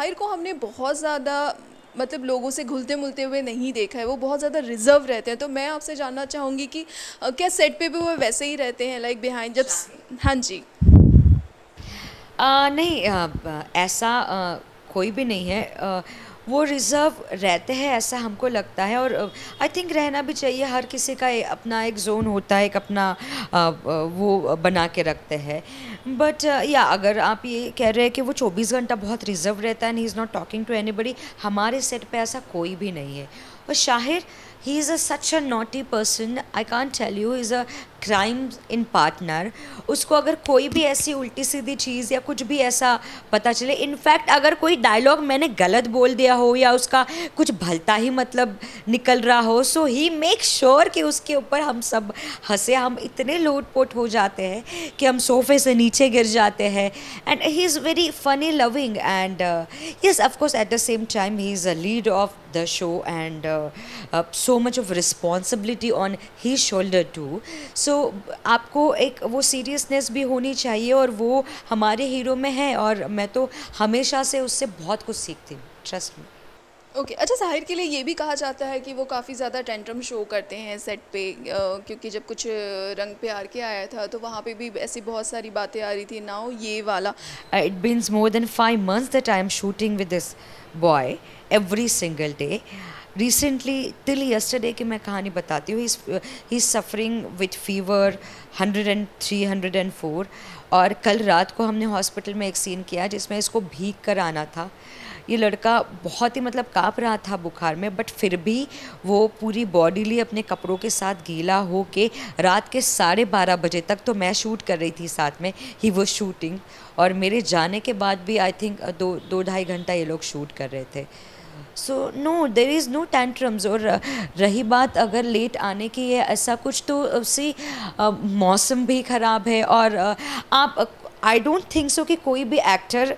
ताहिर को हमने बहुत ज़्यादा मतलब लोगों से घुलते मिलते हुए नहीं देखा है वो बहुत ज़्यादा रिजर्व रहते हैं तो मैं आपसे जानना चाहूँगी कि क्या सेट पे भी वो वैसे ही रहते हैं लाइक बिहाइंड जब हाँ जी आ, नहीं आ, ऐसा आ, कोई भी नहीं है आ, वो रिज़र्व रहते हैं ऐसा हमको लगता है और आई uh, थिंक रहना भी चाहिए हर किसी का अपना एक जोन होता है एक अपना uh, uh, वो बना के रखते हैं बट या अगर आप ये कह रहे हैं कि वो 24 घंटा बहुत रिज़र्व रहता है and he is not talking to anybody हमारे सेट पर ऐसा कोई भी नहीं है और Shaheer he is a such a naughty person i can't tell you is a crime in partner उसको अगर कोई भी ऐसी उल्टी सीधी चीज़ या कुछ भी ऐसा पता चले इनफैक्ट अगर कोई डायलॉग मैंने गलत बोल दिया हो या उसका कुछ भलता ही मतलब निकल रहा हो सो ही मेक श्योर कि उसके ऊपर हम सब हंसे हम इतने लोटपोट हो जाते हैं कि हम सोफे से नीचे गिर जाते हैं and he is very funny loving and yes of course at the same time he is a lead of the show and so much of responsibility on he shoulder too so आपको एक वो सीरियसनेस भी होनी चाहिए और वो हमारे hero में है और मैं तो हमेशा से उससे बहुत कुछ सीखती हूँ ट्रस्ट मी ओके अच्छा साहिर के लिए ये भी कहा जाता है कि वो काफ़ी ज़्यादा टेंट्रम शो करते हैं सेट पे क्योंकि जब कुछ रंग पे आर के आया था तो वहाँ पे भी ऐसी बहुत सारी बातें आ रही थी नाउ ये वाला it beans more than five months that I am shooting with this boy every single day recently till yesterday की मैं कहानी बताती हूँ he suffering with fever hundred and three hundred and four और कल रात को हमने हॉस्पिटल में एक सीन किया जिसमें इसको भीग कर आना था ये लड़का बहुत ही मतलब काँप रहा था बुखार में बट फिर भी वो पूरी बॉडीली अपने कपड़ों के साथ गीला हो के रात के साढ़े बारह बजे तक तो मैं शूट कर रही थी साथ में ही वो शूटिंग और मेरे जाने के बाद भी आई थिंक दो दो ढाई घंटा ये लोग शूट कर रहे थे so no there is no tantrums और रही बात अगर लेट आने की है ऐसा कुछ तो उसी मौसम भी ख़राब है और आप आई डोंट थिंक सो कि कोई भी एक्टर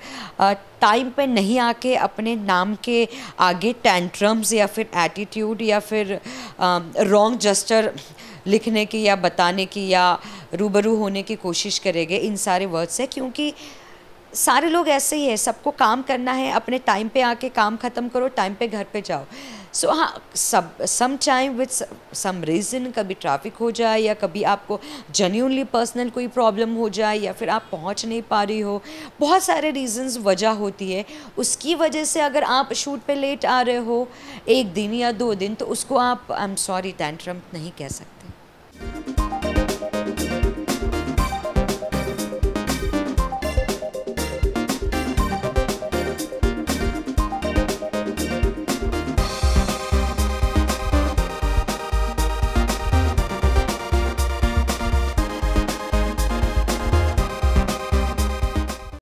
टाइम पे नहीं आके अपने नाम के आगे टेंट्रम्स या फिर एटीट्यूड या फिर रॉन्ग जस्टर लिखने की या बताने की या रूबरू होने की कोशिश करेंगे इन सारे वर्ड्स से क्योंकि सारे लोग ऐसे ही है सबको काम करना है अपने टाइम पे आके काम ख़त्म करो टाइम पे घर पे जाओ सो so, हाँ सब some time with some reason कभी ट्रैफिक हो जाए या कभी आपको जेन्यूनली पर्सनल कोई प्रॉब्लम हो जाए या फिर आप पहुंच नहीं पा रही हो बहुत सारे रीजंस वजह होती है उसकी वजह से अगर आप शूट पे लेट आ रहे हो एक दिन या दो दिन तो उसको आप आई एम सॉरी टेंट्रम नहीं कह सकते